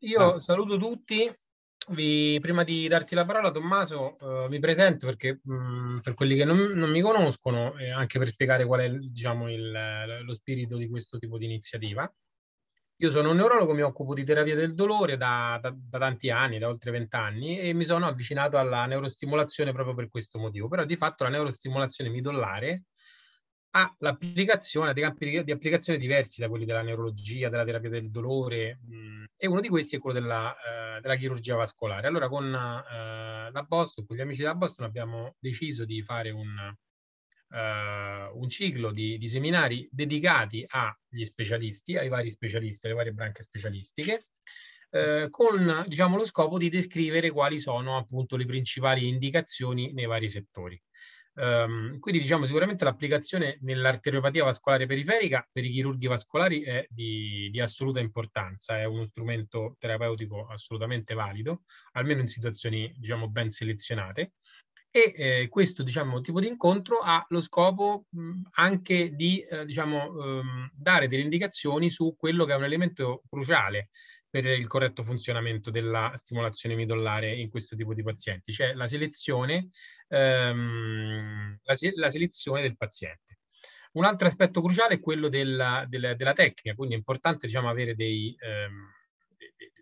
Io saluto tutti. Vi, prima di darti la parola, Tommaso, eh, mi presento perché mh, mm, per quelli che non, non mi conoscono, eh, anche per spiegare qual è diciamo, il, lo spirito di questo tipo di iniziativa. Io sono un neurologo, mi occupo di terapia del dolore da, da, da tanti anni, da oltre vent'anni, e mi sono avvicinato alla neurostimolazione proprio per questo motivo. Però di fatto la neurostimolazione midollare ha l'applicazione, dei campi di applicazione diversi da quelli della neurologia, della terapia del dolore mm, e uno di questi è quello della, eh, della chirurgia vascolare. Allora con eh, la Boston, con gli amici della Boston abbiamo deciso di fare un, eh, un ciclo di, di, seminari dedicati agli specialisti, ai vari specialisti, alle varie branche specialistiche, eh, con diciamo, lo scopo di descrivere quali sono appunto le principali indicazioni nei vari settori. Um, quindi diciamo sicuramente l'applicazione nell'arteriopatia vascolare periferica per i chirurghi vascolari è di, di, assoluta importanza, è uno strumento terapeutico assolutamente valido, almeno in situazioni diciamo ben selezionate. E eh, questo diciamo, tipo di incontro ha lo scopo mh, anche di eh, diciamo, ehm, dare delle indicazioni su quello che è un elemento cruciale per il corretto funzionamento della stimolazione midollare in questo tipo di pazienti, cioè la selezione, ehm, la, se- la selezione del paziente. Un altro aspetto cruciale è quello della, della, della tecnica, quindi è importante diciamo, avere dei, ehm,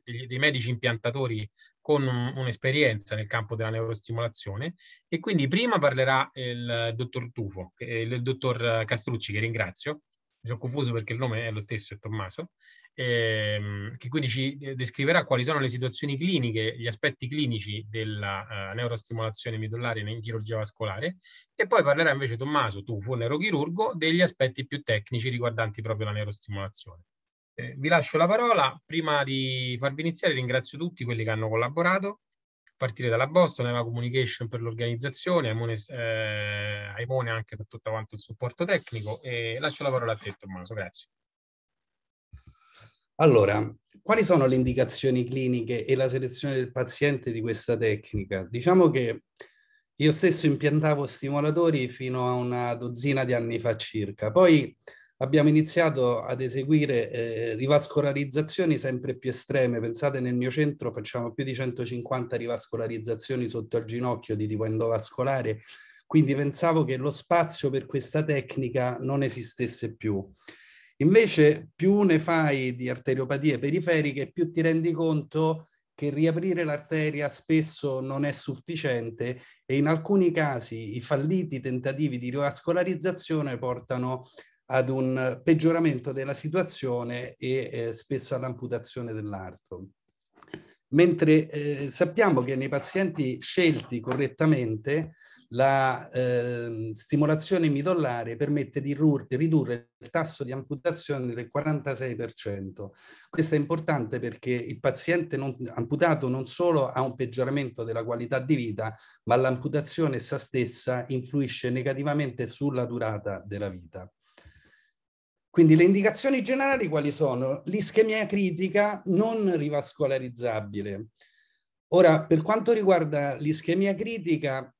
dei, dei, medici impiantatori con un, un'esperienza nel campo della neurostimolazione e quindi prima parlerà il dottor Tufo, il dottor Castrucci che ringrazio, sono confuso perché il nome è lo stesso, è Tommaso, ehm, che quindi ci eh, descriverà quali sono le situazioni cliniche, gli aspetti clinici della uh, neurostimolazione midollare in chirurgia vascolare e poi parlerà invece Tommaso, tu fu neurochirurgo, degli aspetti più tecnici riguardanti proprio la neurostimolazione. Eh, vi lascio la parola, prima di farvi iniziare ringrazio tutti quelli che hanno collaborato, partire dalla Boston, aveva communication per l'organizzazione, Aimone, eh, Aimone anche per tutto quanto il supporto tecnico e lascio la parola a te Tommaso, grazie. Allora, quali sono le indicazioni cliniche e la selezione del paziente di questa tecnica? Diciamo che io stesso impiantavo stimolatori fino a una dozzina di anni fa circa, poi abbiamo iniziato ad eseguire eh, rivascolarizzazioni sempre più estreme. Pensate nel mio centro facciamo più di 150 rivascolarizzazioni sotto al ginocchio di tipo endovascolare, quindi pensavo che lo spazio per questa tecnica non esistesse più. Invece più ne fai di arteriopatie periferiche, più ti rendi conto che riaprire l'arteria spesso non è sufficiente e in alcuni casi i falliti tentativi di rivascolarizzazione portano ad un peggioramento della situazione e eh, spesso all'amputazione dell'arto. Mentre eh, sappiamo che nei pazienti scelti correttamente la eh, stimolazione midollare permette di ridurre il tasso di amputazione del 46%. Questo è importante perché il paziente non, amputato non solo ha un peggioramento della qualità di vita, ma l'amputazione essa stessa influisce negativamente sulla durata della vita. Quindi le indicazioni generali quali sono? L'ischemia critica non rivascolarizzabile. Ora, per quanto riguarda l'ischemia critica,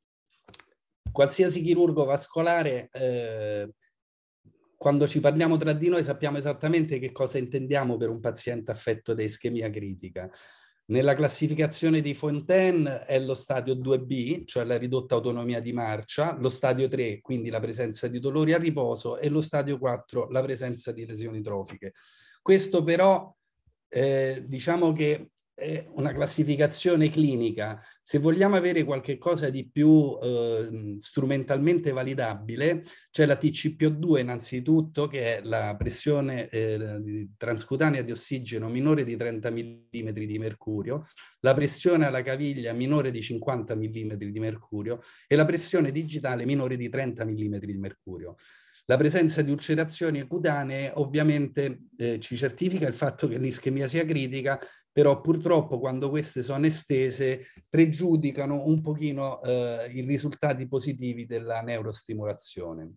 qualsiasi chirurgo vascolare, eh, quando ci parliamo tra di noi, sappiamo esattamente che cosa intendiamo per un paziente affetto da ischemia critica. Nella classificazione di Fontaine è lo stadio 2B, cioè la ridotta autonomia di marcia, lo stadio 3, quindi la presenza di dolori a riposo, e lo stadio 4, la presenza di lesioni trofiche. Questo però, eh, diciamo che una classificazione clinica, se vogliamo avere qualche cosa di più eh, strumentalmente validabile, c'è la TCPO2 innanzitutto, che è la pressione eh, transcutanea di ossigeno minore di 30 mm di mercurio, la pressione alla caviglia minore di 50 mm di mercurio e la pressione digitale minore di 30 mm di mercurio. La presenza di ulcerazioni cutanee ovviamente eh, ci certifica il fatto che l'ischemia sia critica però purtroppo quando queste sono estese pregiudicano un pochino eh, i risultati positivi della neurostimolazione.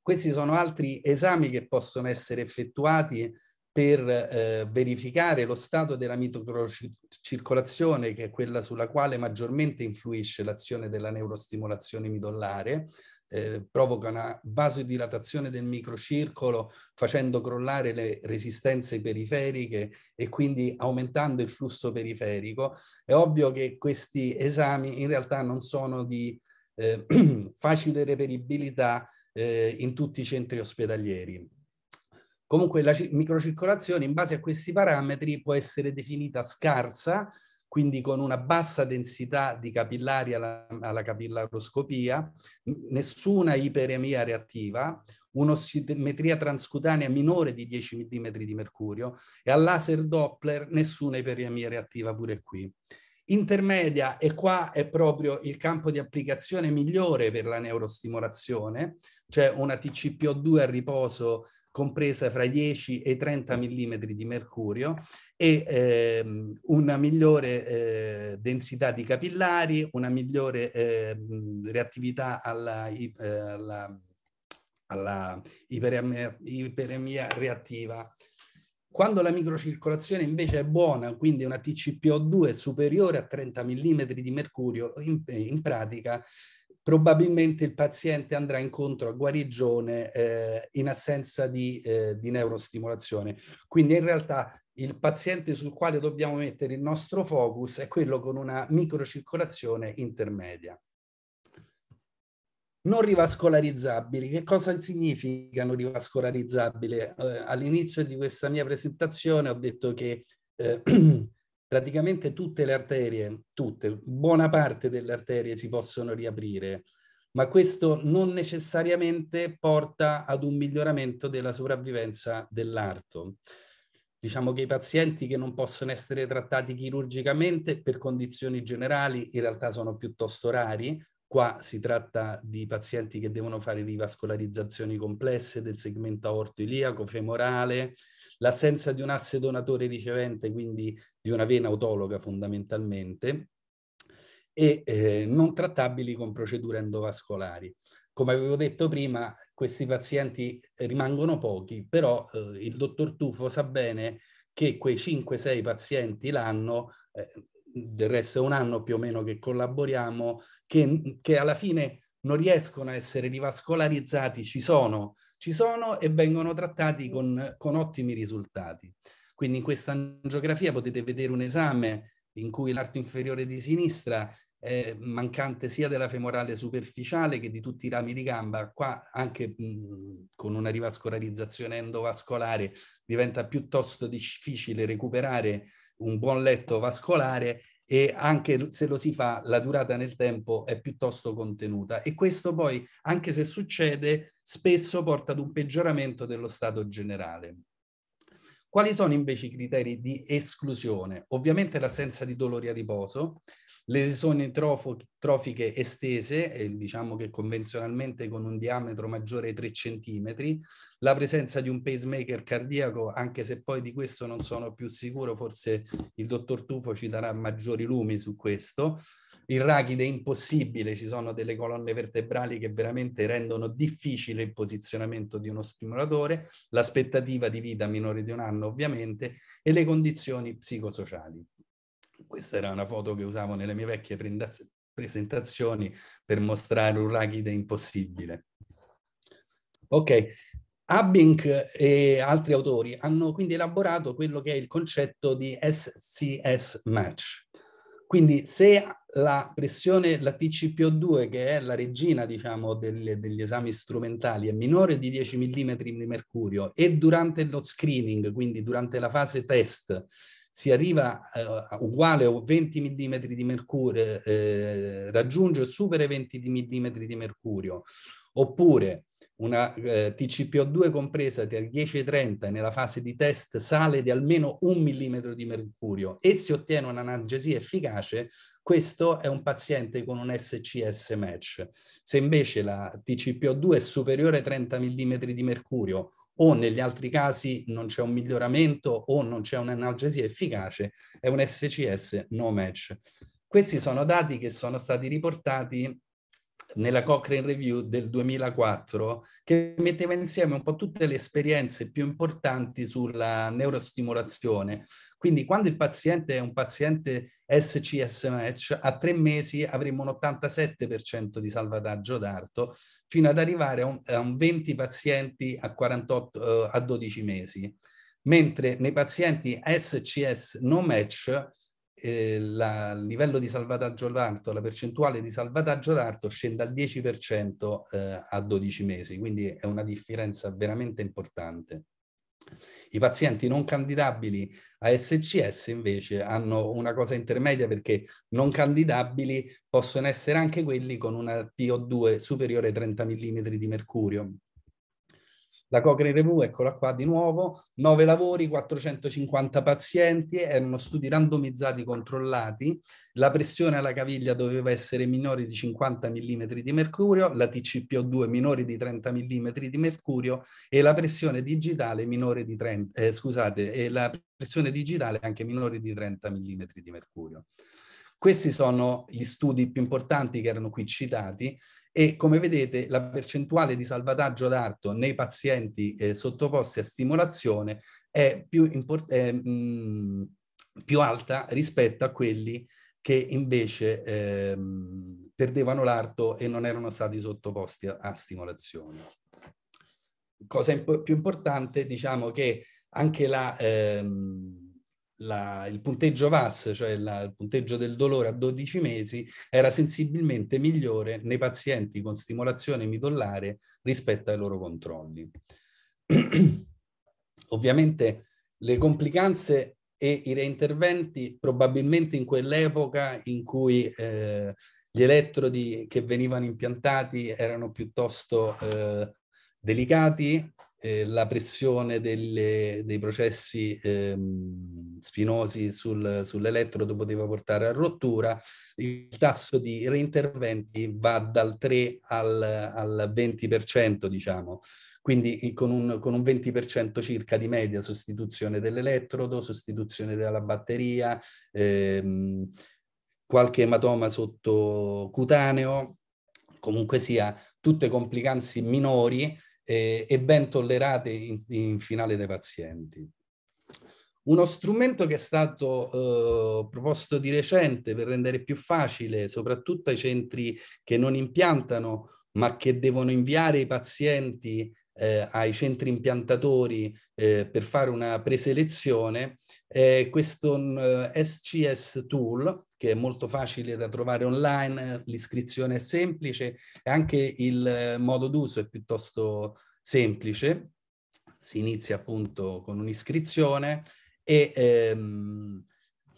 Questi sono altri esami che possono essere effettuati per eh, verificare lo stato della mitocircolazione, che è quella sulla quale maggiormente influisce l'azione della neurostimolazione midollare, eh, provoca una vasodilatazione del microcircolo facendo crollare le resistenze periferiche e quindi aumentando il flusso periferico. È ovvio che questi esami in realtà non sono di eh, facile reperibilità eh, in tutti i centri ospedalieri. Comunque la microcircolazione in base a questi parametri può essere definita scarsa quindi con una bassa densità di capillari alla, alla capillaroscopia, nessuna iperemia reattiva, un'ossimetria transcutanea minore di 10 mm di mercurio e al laser Doppler nessuna iperemia reattiva pure qui. Intermedia, e qua è proprio il campo di applicazione migliore per la neurostimolazione, cioè una TCPO2 a riposo compresa fra i 10 e i 30 mm di mercurio e ehm, una migliore eh, densità di capillari, una migliore eh, reattività alla, eh, alla, alla iperemia, iperemia reattiva. Quando la microcircolazione invece è buona, quindi una TCPO2 superiore a 30 mm di mercurio, in, in pratica probabilmente il paziente andrà incontro a guarigione eh, in assenza di, eh, di neurostimolazione. Quindi in realtà il paziente sul quale dobbiamo mettere il nostro focus è quello con una microcircolazione intermedia non rivascolarizzabili. Che cosa significa non rivascolarizzabile? Eh, all'inizio di questa mia presentazione ho detto che eh, praticamente tutte le arterie, tutte, buona parte delle arterie si possono riaprire, ma questo non necessariamente porta ad un miglioramento della sopravvivenza dell'arto. Diciamo che i pazienti che non possono essere trattati chirurgicamente per condizioni generali in realtà sono piuttosto rari, Qua si tratta di pazienti che devono fare rivascolarizzazioni complesse del segmento aorto-iliaco, femorale, l'assenza di un asse donatore ricevente, quindi di una vena autologa fondamentalmente, e eh, non trattabili con procedure endovascolari. Come avevo detto prima, questi pazienti rimangono pochi, però eh, il dottor Tufo sa bene che quei 5-6 pazienti l'anno eh, del resto è un anno più o meno che collaboriamo, che, che alla fine non riescono a essere rivascolarizzati, ci sono, ci sono e vengono trattati con, con ottimi risultati. Quindi in questa angiografia potete vedere un esame in cui l'arto inferiore di sinistra è mancante sia della femorale superficiale che di tutti i rami di gamba. Qua anche mh, con una rivascolarizzazione endovascolare diventa piuttosto difficile recuperare un buon letto vascolare e anche se lo si fa la durata nel tempo è piuttosto contenuta e questo poi anche se succede spesso porta ad un peggioramento dello stato generale. Quali sono invece i criteri di esclusione? Ovviamente l'assenza di dolori a riposo, le zone trofo- trofiche estese, eh, diciamo che convenzionalmente con un diametro maggiore ai 3 cm, la presenza di un pacemaker cardiaco, anche se poi di questo non sono più sicuro, forse il dottor Tufo ci darà maggiori lumi su questo. Il rachide è impossibile, ci sono delle colonne vertebrali che veramente rendono difficile il posizionamento di uno stimolatore, l'aspettativa di vita minore di un anno ovviamente e le condizioni psicosociali. Questa era una foto che usavo nelle mie vecchie presentazioni per mostrare un Urachide impossibile. Ok, Abink e altri autori hanno quindi elaborato quello che è il concetto di SCS match. Quindi se la pressione, la TCPO2, che è la regina diciamo, delle, degli esami strumentali, è minore di 10 mm di mercurio e durante lo screening, quindi durante la fase test, si arriva eh, a uguale o 20 mm di mercurio, eh, raggiunge o supera i 20 mm di mercurio, oppure una eh, TCPO2 compresa tra 10 da 10,30 nella fase di test sale di almeno un millimetro di mercurio e si ottiene un'analgesia efficace, questo è un paziente con un SCS match. Se invece la TCPO2 è superiore ai 30 mm di mercurio o negli altri casi non c'è un miglioramento o non c'è un'analgesia efficace, è un SCS no match. Questi sono dati che sono stati riportati nella Cochrane Review del 2004 che metteva insieme un po' tutte le esperienze più importanti sulla neurostimolazione. Quindi quando il paziente è un paziente SCS match, a tre mesi avremo un 87% di salvataggio d'arto, fino ad arrivare a un, a un 20 pazienti a, 48, uh, eh, a 12 mesi. Mentre nei pazienti SCS no match eh, la, il livello di salvataggio d'arto, la percentuale di salvataggio d'arto scende al 10% eh, a 12 mesi, quindi è una differenza veramente importante. I pazienti non candidabili a SCS invece hanno una cosa intermedia perché non candidabili possono essere anche quelli con una PO2 superiore ai 30 mm di mercurio, la Cochrane Review, eccola qua di nuovo, nove lavori, 450 pazienti, erano studi randomizzati controllati, la pressione alla caviglia doveva essere minore di 50 mm di mercurio, la TCPO2 minore di 30 mm di mercurio e la pressione digitale minore di 30, eh, scusate, e la pressione digitale anche minore di 30 mm di mercurio. Questi sono gli studi più importanti che erano qui citati e come vedete la percentuale di salvataggio d'arto nei pazienti eh, sottoposti a stimolazione è più, è, mh, mm, più, alta rispetto a quelli che invece eh, perdevano l'arto e non erano stati sottoposti a, a stimolazione. Cosa imp più importante, diciamo che anche la... Ehm, la, il punteggio VAS, cioè la, il punteggio del dolore a 12 mesi, era sensibilmente migliore nei pazienti con stimolazione midollare rispetto ai loro controlli. Ovviamente le complicanze e i reinterventi probabilmente in quell'epoca in cui eh, gli elettrodi che venivano impiantati erano piuttosto eh, delicati, eh, la pressione delle, dei processi ehm, spinosi sul, sull'elettrodo poteva portare a rottura, il tasso di reinterventi va dal 3 al, al 20%, diciamo. Quindi eh, con un, con un 20% circa di media sostituzione dell'elettrodo, sostituzione della batteria, ehm, qualche ematoma sottocutaneo, comunque sia tutte complicanze minori eh, e ben tollerate in, in, finale dai pazienti. Uno strumento che è stato eh, proposto di recente per rendere più facile, soprattutto ai centri che non impiantano, ma che devono inviare i pazienti eh, ai centri impiantatori eh, per fare una preselezione, è questo SCS eh, tool che è molto facile da trovare online, l'iscrizione è semplice e anche il eh, modo d'uso è piuttosto semplice. Si inizia appunto con un'iscrizione e ehm,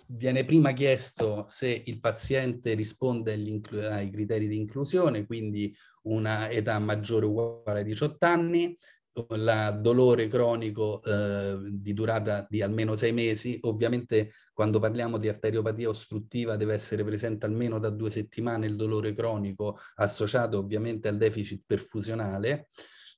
viene prima chiesto se il paziente risponde ai criteri di inclusione, quindi una età maggiore o uguale a 18 anni, il dolore cronico eh, di durata di almeno sei mesi, ovviamente quando parliamo di arteriopatia ostruttiva deve essere presente almeno da due settimane il dolore cronico associato ovviamente al deficit perfusionale.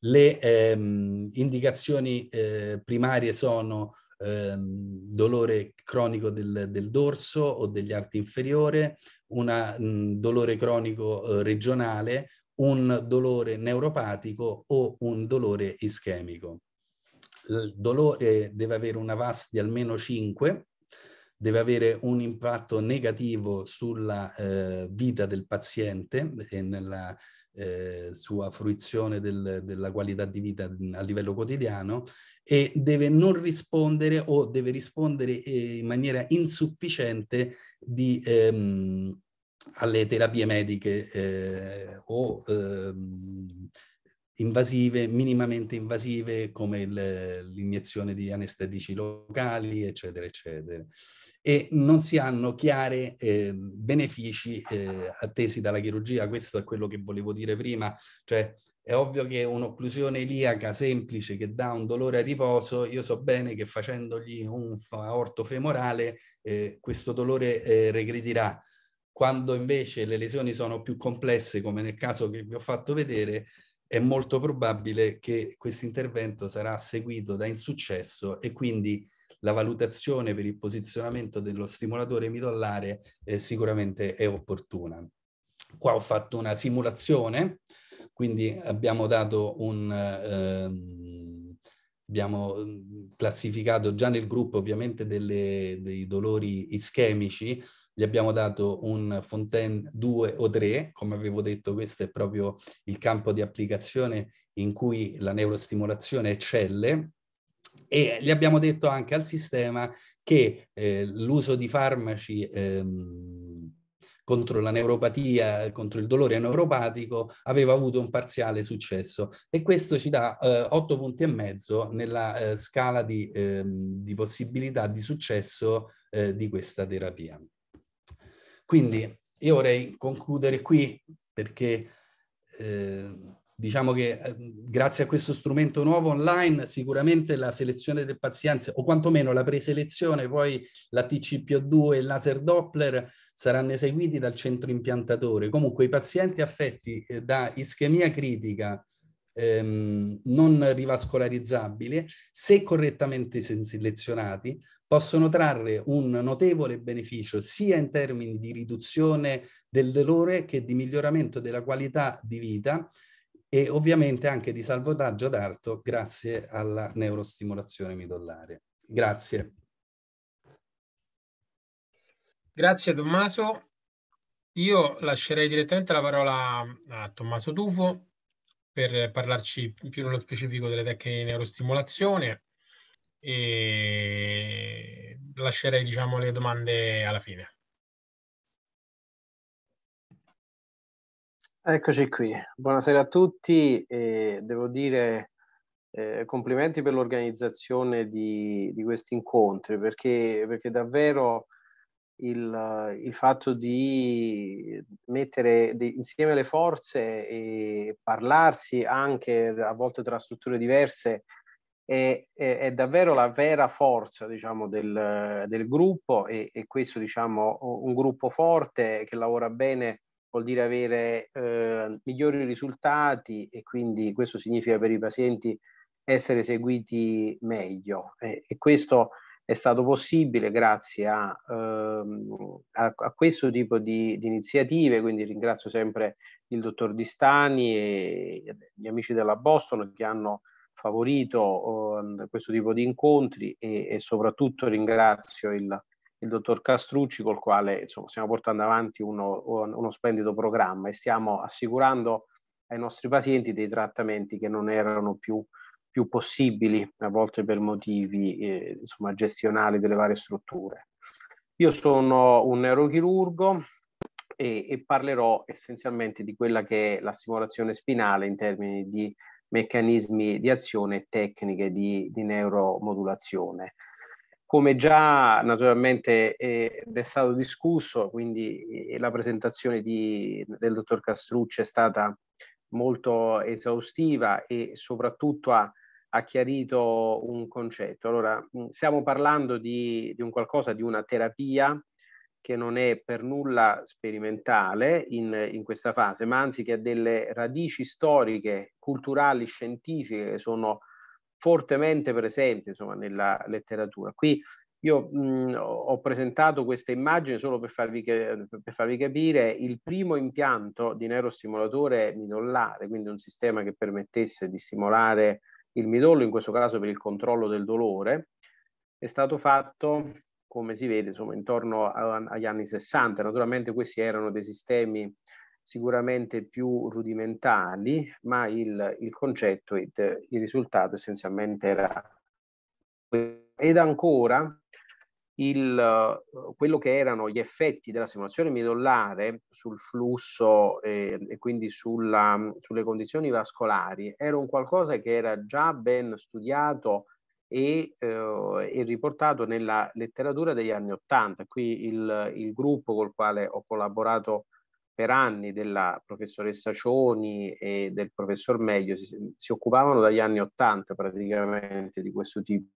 Le ehm, indicazioni eh, primarie sono ehm, dolore cronico del, del, dorso o degli arti inferiore, un dolore cronico eh, regionale, un dolore neuropatico o un dolore ischemico. Il dolore deve avere una VAS di almeno 5, deve avere un impatto negativo sulla eh, vita del paziente e nella eh, sua fruizione del, della qualità di vita a livello quotidiano e deve non rispondere o deve rispondere eh, in maniera insufficiente di ehm, alle terapie mediche eh, o eh, invasive, minimamente invasive come l'iniezione di anestetici locali, eccetera, eccetera. E non si hanno chiari ehm, eh, benefici attesi dalla chirurgia, questo è quello che volevo dire prima, cioè è ovvio che un'occlusione iliaca semplice che dà un dolore a riposo, io so bene che facendogli un aorto femorale eh, questo dolore eh, regredirà quando invece le lesioni sono più complesse, come nel caso che vi ho fatto vedere, è molto probabile che questo intervento sarà seguito da insuccesso e quindi la valutazione per il posizionamento dello stimolatore midollare eh, sicuramente è opportuna. Qua ho fatto una simulazione, quindi abbiamo dato un... Ehm, abbiamo mm, classificato già nel gruppo ovviamente delle, dei dolori ischemici gli abbiamo dato un Fontaine 2 o 3, come avevo detto questo è proprio il campo di applicazione in cui la neurostimolazione eccelle e gli abbiamo detto anche al sistema che eh, l'uso di farmaci ehm, contro la neuropatia, contro il dolore neuropatico, aveva avuto un parziale successo. E questo ci dà eh, 8 punti e mezzo nella eh, scala di, eh, di, possibilità di successo eh, di questa terapia. Quindi io vorrei concludere qui perché eh, diciamo che eh, grazie a questo strumento nuovo online sicuramente la selezione del paziente o quantomeno la preselezione, poi la TCPO2 e il laser Doppler saranno eseguiti dal centro impiantatore. Comunque i pazienti affetti eh, da ischemia critica ehm, non rivascolarizzabili, se correttamente selezionati, possono trarre un notevole beneficio sia in termini di riduzione del dolore che di miglioramento della qualità di vita e ovviamente anche di salvataggio ad grazie alla neurostimolazione midollare. Grazie. Grazie Tommaso. Io lascerei direttamente la parola a Tommaso Tufo per parlarci più nello specifico delle tecniche di neurostimolazione e lascerei diciamo, le domande alla fine. Eccoci qui, buonasera a tutti e devo dire eh, complimenti per l'organizzazione di, di, questi incontri perché, perché davvero il, il, fatto di mettere insieme le forze e parlarsi anche a volte tra strutture diverse è, è, è davvero la vera forza diciamo, del, del gruppo e, e, questo diciamo, un gruppo forte che lavora bene vuol dire avere eh, migliori risultati e quindi questo significa per i pazienti essere seguiti meglio e, e questo è stato possibile grazie a, ehm, a, a questo tipo di, di, iniziative, quindi ringrazio sempre il dottor Distani e gli amici della Boston che hanno favorito eh, questo tipo di incontri e, e soprattutto ringrazio il, il, dottor Castrucci col quale insomma, stiamo portando avanti uno, uno splendido programma e stiamo assicurando ai nostri pazienti dei trattamenti che non erano più più possibili, a volte per motivi eh, insomma, gestionali delle varie strutture. Io sono un neurochirurgo e, e parlerò essenzialmente di quella che è la stimolazione spinale in termini di meccanismi di azione e tecniche di, di neuromodulazione. Come già naturalmente è, è stato discusso, quindi eh, la presentazione di, del dottor Castrucci è stata molto esaustiva e soprattutto ha, ha chiarito un concetto. Allora, stiamo parlando di, di, un qualcosa, di una terapia che non è per nulla sperimentale in, in questa fase, ma anzi che ha delle radici storiche, culturali, scientifiche che sono fortemente presenti insomma, nella letteratura. Qui io mh, mhmm, ho presentato questa immagine solo per farvi, che, per farvi, capire il primo impianto di neurostimolatore midollare, quindi un sistema che permettesse di stimolare il midollo, in questo caso per il controllo del dolore, è stato fatto, come si vede, insomma, intorno a, agli anni 60. Naturalmente questi erano dei sistemi sicuramente più rudimentali, ma il, il concetto, il, il risultato essenzialmente era ed ancora il, eh, quello che erano gli effetti della simulazione midollare sul flusso eh, e quindi sulla, sulle condizioni vascolari era un qualcosa che era già ben studiato e, eh, e riportato nella letteratura degli anni Ottanta. Qui il, il, gruppo col quale ho collaborato per anni della professoressa Cioni e del professor Meglio si, si occupavano dagli anni Ottanta praticamente di questo tipo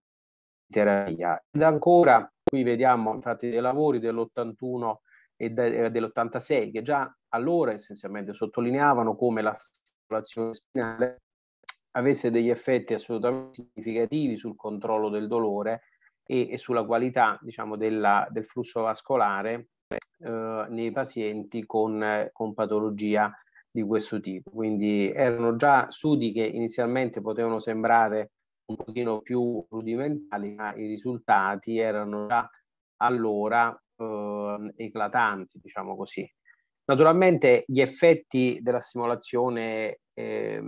terapia. Ed ancora, qui vediamo infatti dei lavori dell'81 e de, eh, dell'86 che già allora essenzialmente sottolineavano come la stimolazione spinale avesse degli effetti assolutamente significativi sul controllo del dolore e, e sulla qualità diciamo, della, del flusso vascolare eh, nei pazienti con, con patologia di questo tipo. Quindi erano già studi che inizialmente potevano sembrare un pochino più rudimentali, ma i risultati erano già allora eh, eclatanti, diciamo così. Naturalmente gli effetti della stimolazione eh,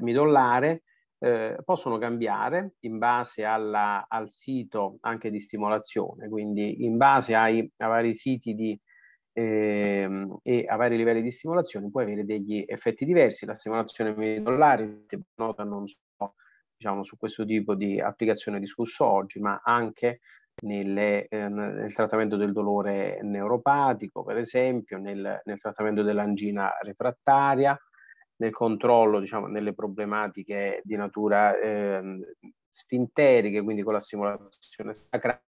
midollare eh, possono cambiare in base alla, al sito anche di stimolazione, quindi in base ai, ai vari siti di, eh, e a vari livelli di stimolazione puoi avere degli effetti diversi. La stimolazione midollare nota non so, diciamo, su questo tipo di applicazione discusso oggi, ma anche nelle, eh, nel trattamento del dolore neuropatico, per esempio, nel, nel trattamento dell'angina refrattaria, nel controllo, diciamo, nelle problematiche di natura eh, sfinteriche, quindi con la stimolazione sacrale,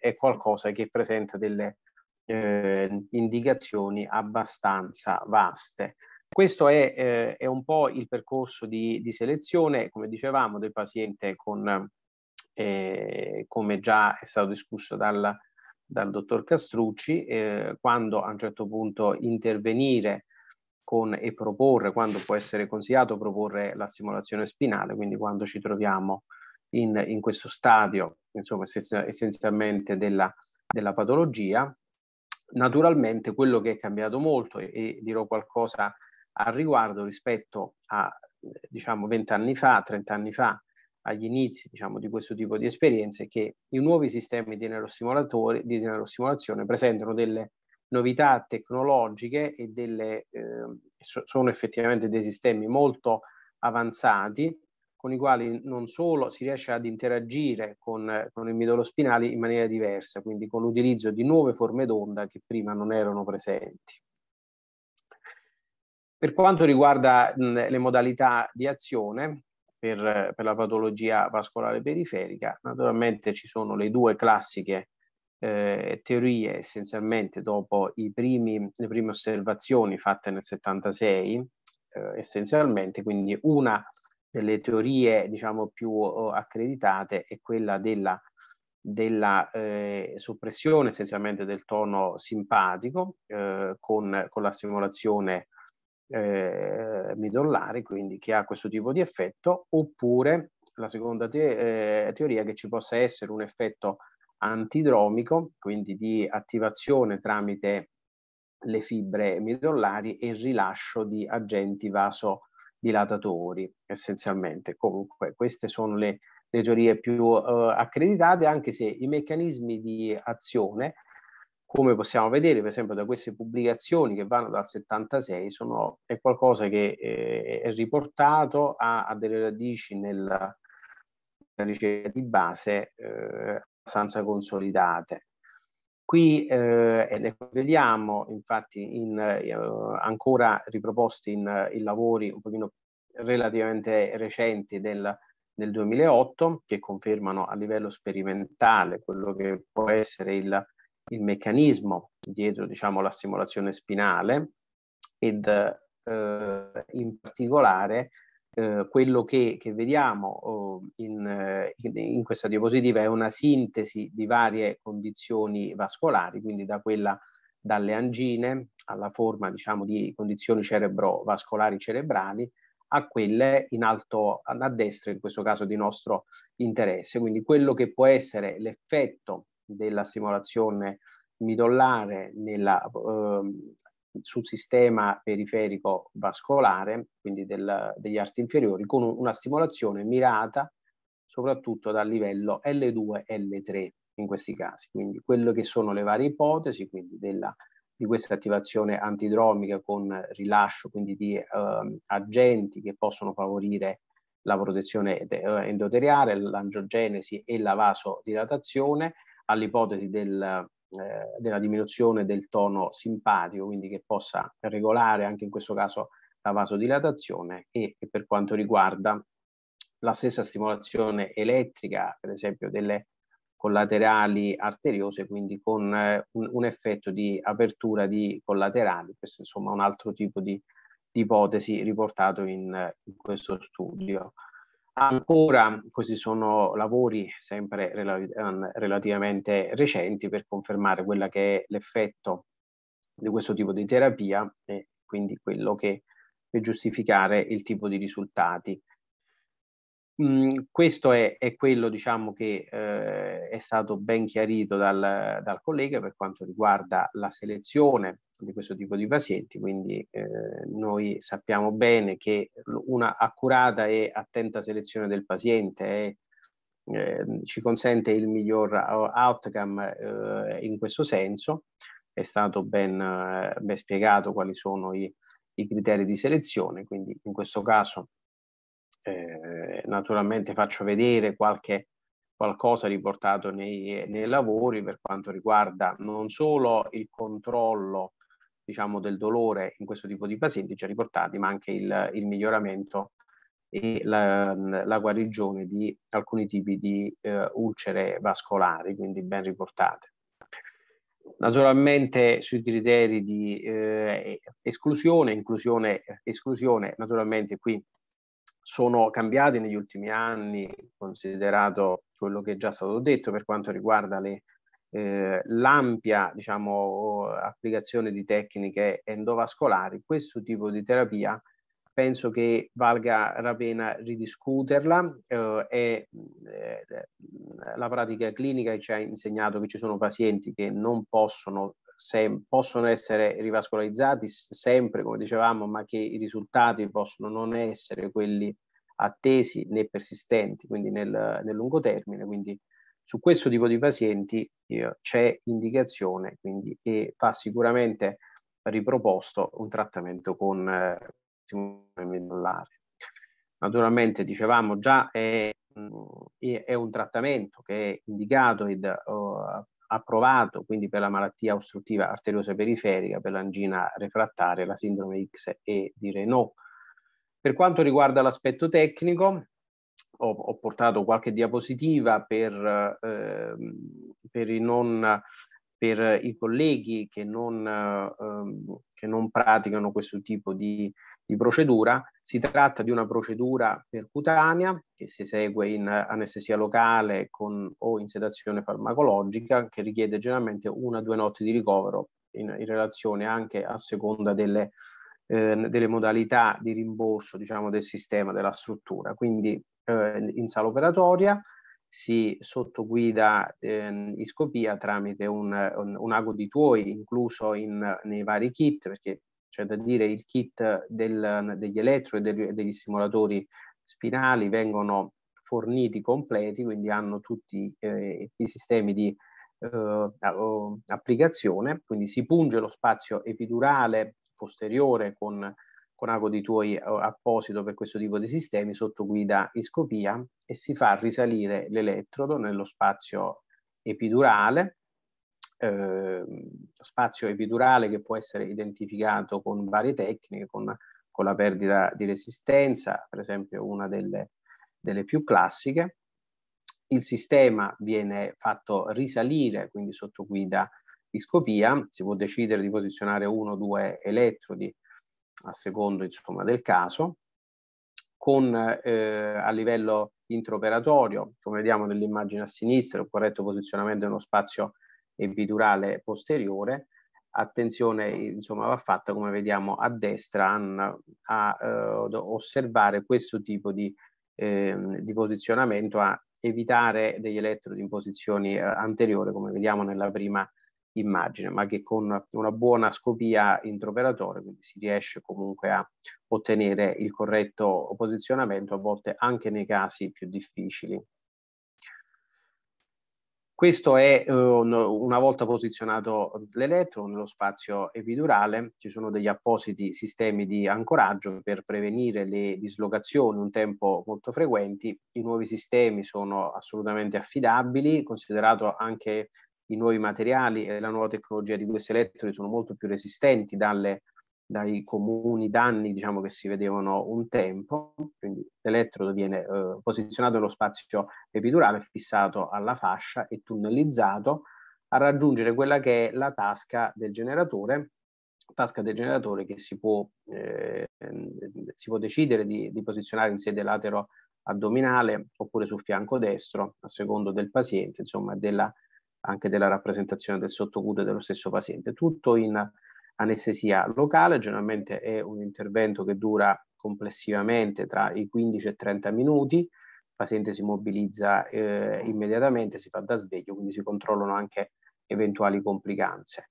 è qualcosa che presenta delle eh, indicazioni abbastanza vaste. Questo è, eh, è, un po' il percorso di, di selezione, come dicevamo, del paziente con, eh, come già è stato discusso dal, dal dottor Castrucci, eh, quando a un certo punto intervenire con, e proporre, quando può essere consigliato proporre la stimolazione spinale, quindi quando ci troviamo in, in questo stadio, insomma, essenzialmente della, della patologia. Naturalmente quello che è cambiato molto, e, e dirò qualcosa al riguardo rispetto a eh, diciamo 20 anni fa, 30 anni fa, agli inizi diciamo, di questo tipo di esperienze, che i nuovi sistemi di, di neurostimolazione presentano delle novità tecnologiche e delle, eh, sono effettivamente dei sistemi molto avanzati con i quali non solo si riesce ad interagire con, con il midollo spinale in maniera diversa, quindi con l'utilizzo di nuove forme d'onda che prima non erano presenti. Per quanto riguarda mh, le modalità di azione per, per, la patologia vascolare periferica, naturalmente ci sono le due classiche eh, teorie essenzialmente dopo primi, le prime osservazioni fatte nel 76, eh, essenzialmente, quindi una delle teorie diciamo più accreditate è quella della, della eh, soppressione essenzialmente del tono simpatico eh, con, con la stimolazione eh, midollari, quindi che ha questo tipo di effetto, oppure la seconda te- eh, teoria che ci possa essere un effetto antidromico, quindi di attivazione tramite le fibre midollari e rilascio di agenti vasodilatatori, essenzialmente. Comunque queste sono le, le teorie più eh, accreditate, anche se i meccanismi di azione come possiamo vedere per esempio da queste pubblicazioni che vanno dal 76, sono, è qualcosa che eh, è riportato, ha, ha, delle radici nella, nella ricerca di base eh, abbastanza consolidate. Qui eh, le ecco, vediamo infatti in, uh, ancora riproposti in, in, lavori un pochino relativamente recenti del, del 2008 che confermano a livello sperimentale quello che può essere il il meccanismo dietro diciamo, la stimolazione spinale ed eh, in particolare eh, quello che, che vediamo oh, in, in, questa diapositiva è una sintesi di varie condizioni vascolari, quindi da quella dalle angine alla forma diciamo, di condizioni cerebrovascolari cerebrali a quelle in alto a destra, in questo caso di nostro interesse. Quindi quello che può essere l'effetto della stimolazione midollare nella, eh, sul sistema periferico vascolare, quindi del, degli arti inferiori, con una stimolazione mirata soprattutto dal livello L2 L3 in questi casi. Quindi quelle che sono le varie ipotesi quindi della, di questa attivazione antidromica con rilascio quindi di eh, agenti che possono favorire la protezione eh, endoteriale, l'angiogenesi e la vasodilatazione, all'ipotesi del, eh, della diminuzione del tono simpatico, quindi che possa regolare anche in questo caso la vasodilatazione e, e per quanto riguarda la stessa stimolazione elettrica, per esempio delle collaterali arteriose, quindi con eh, un, un, effetto di apertura di collaterali, questo insomma un altro tipo di, di ipotesi riportato in, in questo studio. Ancora, questi sono lavori sempre ehm, relativamente recenti per confermare quello che è l'effetto di questo tipo di terapia e quindi quello che per giustificare il tipo di risultati. Mm, questo è, è, quello diciamo, che eh, è stato ben chiarito dal, dal collega per quanto riguarda la selezione di questo tipo di pazienti, quindi eh, noi sappiamo bene che una accurata e attenta selezione del paziente è, eh, ci consente il miglior outcome eh, in questo senso, è stato ben, eh, ben spiegato quali sono i, i, criteri di selezione, quindi in questo caso eh, naturalmente faccio vedere qualche qualcosa riportato nei, nei, lavori per quanto riguarda non solo il controllo diciamo, del dolore in questo tipo di pazienti già cioè riportati, ma anche il, il miglioramento e la, la, guarigione di alcuni tipi di eh, ulcere vascolari, quindi ben riportate. Naturalmente sui criteri di eh, esclusione, inclusione, esclusione, naturalmente qui sono cambiati negli ultimi anni, considerato quello che è già stato detto per quanto riguarda le eh, l'ampia diciamo, applicazione di tecniche endovascolari, questo tipo di terapia penso che valga la pena ridiscuterla eh, e eh, la pratica clinica ci ha insegnato che ci sono pazienti che non possono, se, possono essere rivascolarizzati sempre, come dicevamo, ma che i risultati possono non essere quelli attesi né persistenti, quindi nel, nel lungo termine, quindi su questo tipo di pazienti eh, c'è indicazione quindi, e va sicuramente riproposto un trattamento con eh, medullare. Naturalmente, dicevamo già, è, mm, è, un trattamento che è indicato ed uh, approvato quindi per la malattia ostruttiva arteriosa periferica, per l'angina refrattaria, la sindrome X e di Renault. Per quanto riguarda l'aspetto tecnico, ho, ho portato qualche diapositiva per, ehm, per i non per i colleghi che non, ehm, che non praticano questo tipo di, di, procedura. Si tratta di una procedura percutanea che si esegue in anestesia locale con, o in sedazione farmacologica che richiede generalmente una o due notti di ricovero in, in relazione anche a seconda delle, ehm, delle modalità di rimborso diciamo, del sistema, della struttura. Quindi eh, in sala operatoria, si sottoguida eh, iscopia tramite un, un, un ago di tuoi incluso in, nei vari kit, perché c'è da dire il kit del, degli elettro e del, degli stimolatori spinali vengono forniti completi, quindi hanno tutti eh, i sistemi di eh, applicazione, quindi si punge lo spazio epidurale posteriore con con tuoi eh, apposito per questo tipo di sistemi sotto guida iscopia e si fa risalire l'elettrodo nello spazio epidurale, eh, spazio epidurale che può essere identificato con varie tecniche, con, con la perdita di resistenza, per esempio una delle, delle più classiche. Il sistema viene fatto risalire, quindi sotto guida iscopia, si può decidere di posizionare uno o due elettrodi a secondo insomma, del caso, con eh, a livello intraoperatorio, come vediamo nell'immagine a sinistra, il corretto posizionamento nello spazio epidurale posteriore, attenzione insomma va fatta come vediamo a destra a, a, a eh, osservare questo tipo di, eh, di, posizionamento a evitare degli elettrodi in posizioni eh, anteriori come vediamo nella prima immagine, ma che con una buona scopia introperatore, quindi si riesce comunque a ottenere il corretto posizionamento, a volte anche nei casi più difficili. Questo è ehm, una volta posizionato l'elettro nello spazio epidurale, ci sono degli appositi sistemi di ancoraggio per prevenire le dislocazioni un tempo molto frequenti. I nuovi sistemi sono assolutamente affidabili, considerato anche i nuovi materiali e la nuova tecnologia di questi elettrodi sono molto più resistenti dalle, dai comuni danni diciamo, che si vedevano un tempo, quindi l'elettrodo viene eh, posizionato nello spazio epidurale, fissato alla fascia e tunnellizzato a raggiungere quella che è la tasca del generatore, tasca del generatore che si può, eh, si può decidere di, di, posizionare in sede latero addominale oppure sul fianco destro a secondo del paziente, insomma della anche della rappresentazione del sottocuto dello stesso paziente. Tutto in anestesia locale, generalmente è un intervento che dura complessivamente tra i 15 e i 30 minuti, il paziente si mobilizza eh, immediatamente, si fa da sveglio, quindi si controllano anche eventuali complicanze.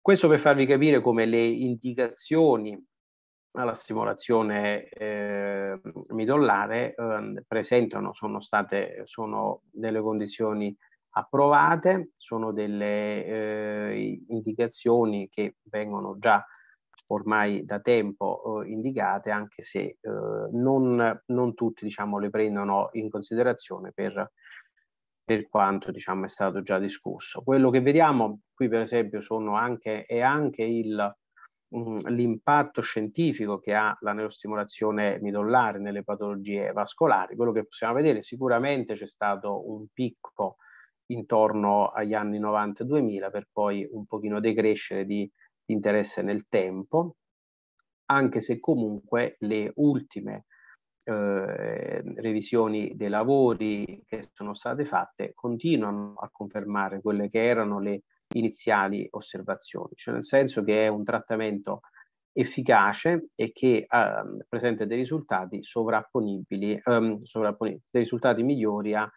Questo per farvi capire come le indicazioni alla stimolazione eh, midollare eh, presentano, sono state, sono nelle condizioni approvate, sono delle eh, indicazioni che vengono già ormai da tempo eh, indicate, anche se eh, non, non, tutti diciamo, le prendono in considerazione per, per quanto diciamo, è stato già discusso. Quello che vediamo qui, per esempio, sono anche, è anche il, mm, l'impatto scientifico che ha la neurostimolazione midollare nelle patologie vascolari. Quello che possiamo vedere sicuramente c'è stato un picco intorno agli anni 90-2000 per poi un pochino decrescere di, di interesse nel tempo, anche se comunque le ultime eh, revisioni dei lavori che sono state fatte continuano a confermare quelle che erano le iniziali osservazioni, cioè nel senso che è un trattamento efficace e che eh, presenta dei risultati sovrapponibili, ehm, sovrapponibili, dei risultati migliori a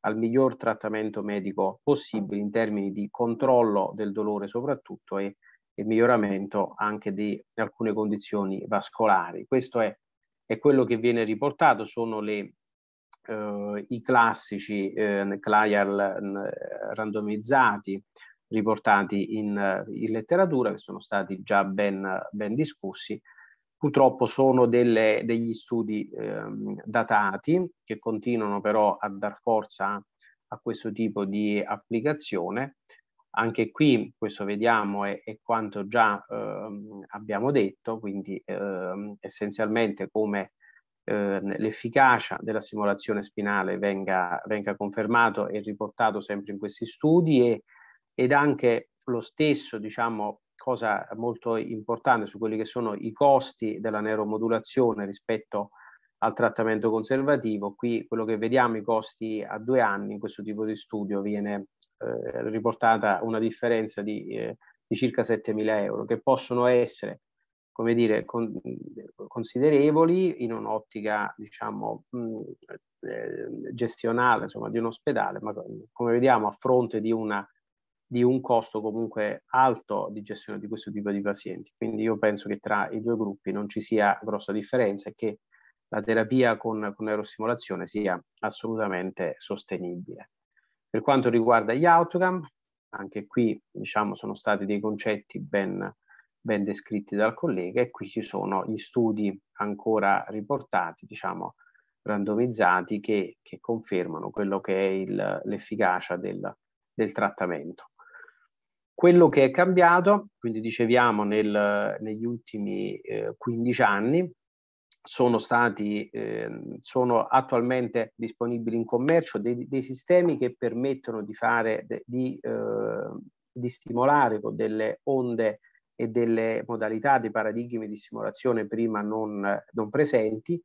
al miglior trattamento medico possibile in termini di controllo del dolore soprattutto e, e miglioramento anche di alcune condizioni vascolari. Questo è, è quello che viene riportato, sono le, eh, i classici eh, trial randomizzati riportati in, in letteratura che sono stati già ben, ben discussi Purtroppo sono delle, degli studi ehm, datati che continuano però a dar forza a questo tipo di applicazione. Anche qui, questo vediamo, è, è quanto già ehm, abbiamo detto, quindi ehm, essenzialmente come ehm, l'efficacia della simulazione spinale venga, venga, confermato e riportato sempre in questi studi e, ed anche lo stesso diciamo, cosa molto importante su quelli che sono i costi della neuromodulazione rispetto al trattamento conservativo. Qui quello che vediamo, i costi a due anni in questo tipo di studio, viene eh, riportata una differenza di, eh, di circa 7.000 euro, che possono essere come dire, con, considerevoli in un'ottica, diciamo, mh, mm, eh, gestionale, insomma, di un ospedale, ma come vediamo a fronte di una di un costo comunque alto di gestione di questo tipo di pazienti. Quindi io penso che tra i due gruppi non ci sia grossa differenza e che la terapia con, con aerostimolazione sia assolutamente sostenibile. Per quanto riguarda gli outcome, anche qui diciamo, sono stati dei concetti ben, ben, descritti dal collega e qui ci sono gli studi ancora riportati, diciamo, randomizzati, che, che confermano quello che è il, l'efficacia del, del trattamento. Quello che è cambiato, quindi diceviamo nel, negli ultimi eh, 15 anni, sono, stati, eh, sono attualmente disponibili in commercio dei, dei, sistemi che permettono di, fare, di, eh, di stimolare con delle onde e delle modalità, dei paradigmi di stimolazione prima non, non presenti,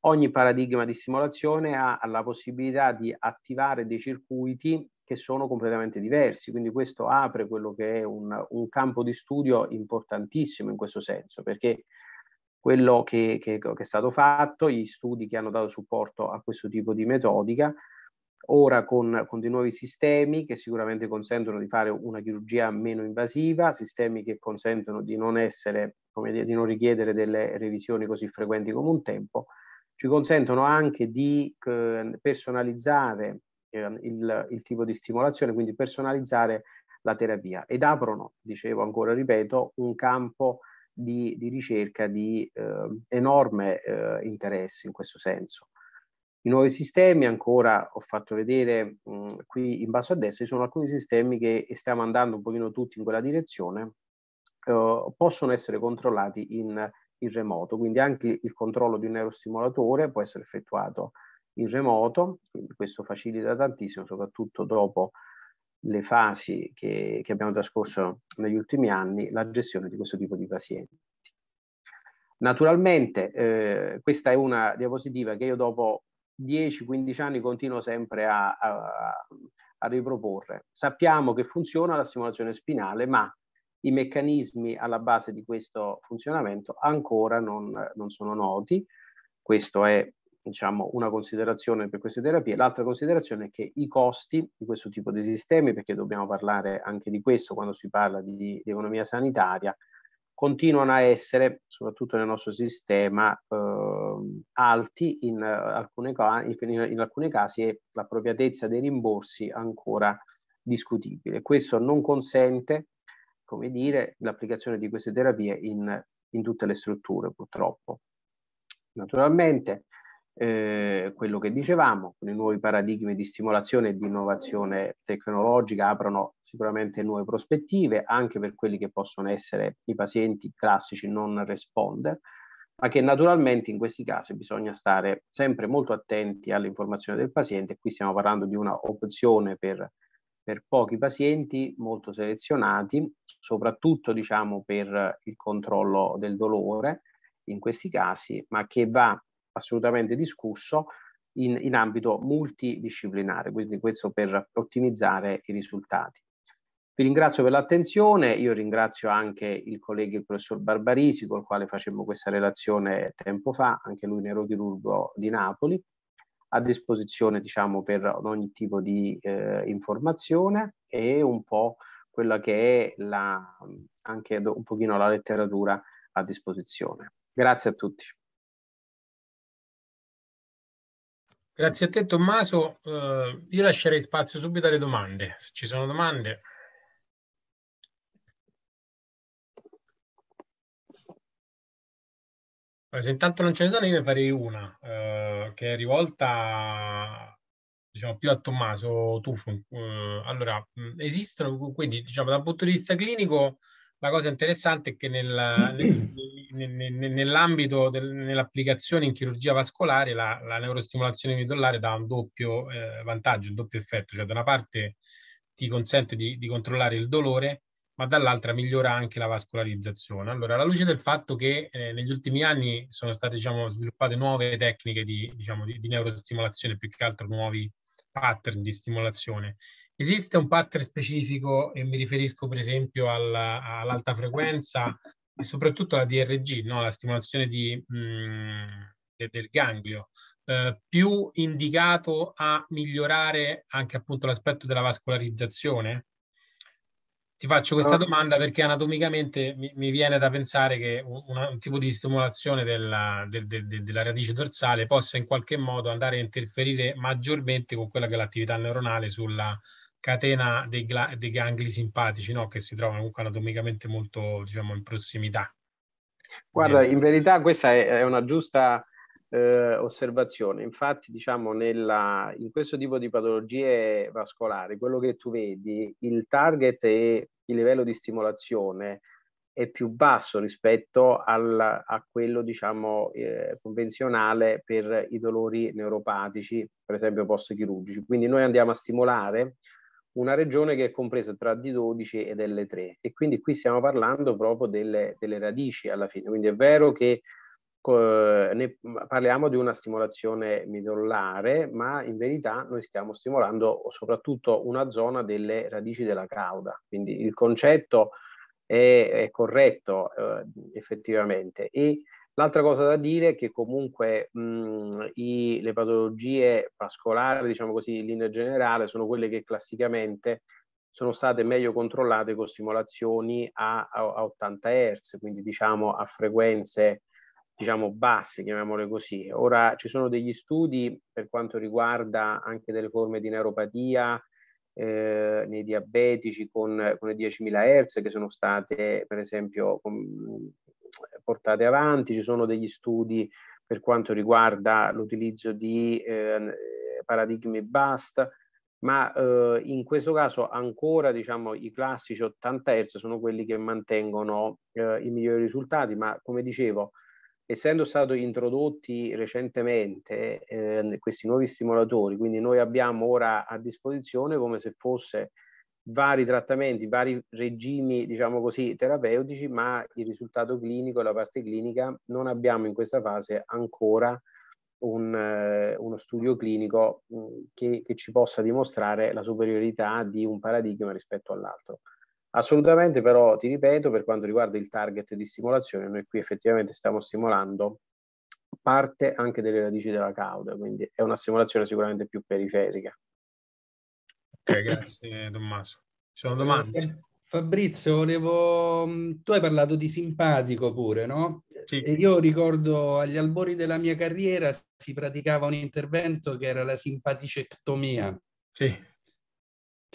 Ogni paradigma di simulazione ha la possibilità di attivare dei circuiti che sono completamente diversi, quindi questo apre quello che è un, un campo di studio importantissimo in questo senso, perché quello che, che, che, è stato fatto, gli studi che hanno dato supporto a questo tipo di metodica, ora con, con dei nuovi sistemi che sicuramente consentono di fare una chirurgia meno invasiva, sistemi che consentono di non, essere, dire, di non richiedere delle revisioni così frequenti come un tempo, ci consentono anche di eh, personalizzare ehm, il, il tipo di stimolazione, quindi personalizzare la terapia ed aprono, dicevo ancora, ripeto, un campo di, di ricerca di eh, enorme eh, interesse in questo senso. I nuovi sistemi, ancora ho fatto vedere mh, mm, qui in basso a destra, ci sono alcuni sistemi che stiamo andando un pochino tutti in quella direzione, eh, possono essere controllati in in remoto, quindi anche il controllo di un neurostimolatore può essere effettuato in remoto, questo facilita tantissimo, soprattutto dopo le fasi che, che abbiamo trascorso negli ultimi anni, la gestione di questo tipo di pazienti. Naturalmente eh, questa è una diapositiva che io dopo 10-15 anni continuo sempre a, a, a riproporre. Sappiamo che funziona la stimolazione spinale, ma i meccanismi alla base di questo funzionamento ancora non, non sono noti, questa è diciamo, una considerazione per queste terapie. L'altra considerazione è che i costi di questo tipo di sistemi, perché dobbiamo parlare anche di questo quando si parla di, di economia sanitaria, continuano a essere, soprattutto nel nostro sistema, eh, alti in alcune, in, in alcune casi e l'appropriatezza dei rimborsi ancora discutibile. Questo non consente come dire, l'applicazione di queste terapie in, in tutte le strutture purtroppo. Naturalmente eh, quello che dicevamo, con i nuovi paradigmi di stimolazione e di innovazione tecnologica aprono sicuramente nuove prospettive anche per quelli che possono essere i pazienti classici non responder, ma che naturalmente in questi casi bisogna stare sempre molto attenti all'informazione del paziente. Qui stiamo parlando di una opzione per per pochi pazienti molto selezionati, soprattutto diciamo, per il controllo del dolore in questi casi, ma che va assolutamente discusso in, in ambito multidisciplinare, quindi questo per ottimizzare i risultati. Vi ringrazio per l'attenzione, io ringrazio anche il collega il professor Barbarisi, col quale facemmo questa relazione tempo fa, anche lui neurochirurgo di Napoli a disposizione diciamo, per ogni tipo di eh, informazione e un po' quella che è la, anche un pochino la letteratura a disposizione. Grazie a tutti. Grazie a te Tommaso, eh, io lascerei spazio subito alle domande, se ci sono domande. se intanto non ce ne sono, io ne farei una eh, che è rivolta diciamo, più a Tommaso Tufo. Eh, allora, esistono, quindi diciamo, dal punto di vista clinico, la cosa interessante è che nel, nell'ambito dell'applicazione in chirurgia vascolare la, la, neurostimolazione midollare dà un doppio eh, vantaggio, un doppio effetto, cioè da una parte ti consente di, di controllare il dolore ma dall'altra migliora anche la vascolarizzazione. Allora, alla luce del fatto che eh, negli ultimi anni sono state diciamo, sviluppate nuove tecniche di, diciamo, di, di, neurostimolazione, più che altro nuovi pattern di stimolazione, esiste un pattern specifico e mi riferisco per esempio alla, all'alta frequenza e soprattutto alla DRG, no? la stimolazione di, mh, mm, del ganglio, eh, più indicato a migliorare anche appunto l'aspetto della vascolarizzazione? ti faccio questa ah. domanda perché anatomicamente mi, mi viene da pensare che un, un tipo di stimolazione della, de, de, de, della, radice dorsale possa in qualche modo andare a interferire maggiormente con quella che è l'attività neuronale sulla catena dei, gla, dei gangli simpatici, no? che si trovano comunque anatomicamente molto diciamo, in prossimità. Guarda, in verità questa è, è una giusta eh, osservazione. Infatti, diciamo, nella, in questo tipo di patologie vascolari, quello che tu vedi, il target e il livello di stimolazione è più basso rispetto al, a quello, diciamo, eh, convenzionale per i dolori neuropatici, per esempio post-chirurgici. Quindi noi andiamo a stimolare una regione che è compresa tra D12 ed L3 e quindi qui stiamo parlando proprio delle, delle radici alla fine. Quindi è vero che ne parliamo di una stimolazione midollare, ma in verità noi stiamo stimolando soprattutto una zona delle radici della cauda. Quindi il concetto è, è corretto eh, effettivamente. E l'altra cosa da dire è che comunque mh, i, le patologie vascolari, diciamo così, in linea generale, sono quelle che classicamente sono state meglio controllate con stimolazioni a, a, a 80 Hz, quindi diciamo a frequenze diciamo basse, chiamiamole così. Ora ci sono degli studi per quanto riguarda anche delle forme di neuropatia eh, nei diabetici con, con le 10.000 Hz che sono state per esempio com- portate avanti, ci sono degli studi per quanto riguarda l'utilizzo di eh, paradigmi BAST, ma eh, in questo caso ancora diciamo, i classici 80 Hz sono quelli che mantengono eh, i migliori risultati, ma come dicevo essendo stati introdotti recentemente eh, questi nuovi stimolatori, quindi noi abbiamo ora a disposizione come se fosse vari trattamenti, vari regimi, diciamo così, terapeutici, ma il risultato clinico la parte clinica non abbiamo in questa fase ancora un, eh, uno studio clinico mh, mm, che, che ci possa dimostrare la superiorità di un paradigma rispetto all'altro. Assolutamente, però ti ripeto, per quanto riguarda il target di stimolazione, noi qui effettivamente stiamo stimolando parte anche delle radici della cauda, quindi è una stimolazione sicuramente più periferica. Ok, grazie Tommaso. Ci sono domande? Fabrizio, volevo... Mm, tu hai parlato di simpatico pure, no? Sì. E io ricordo agli albori della mia carriera si praticava un intervento che era la simpaticectomia. Sì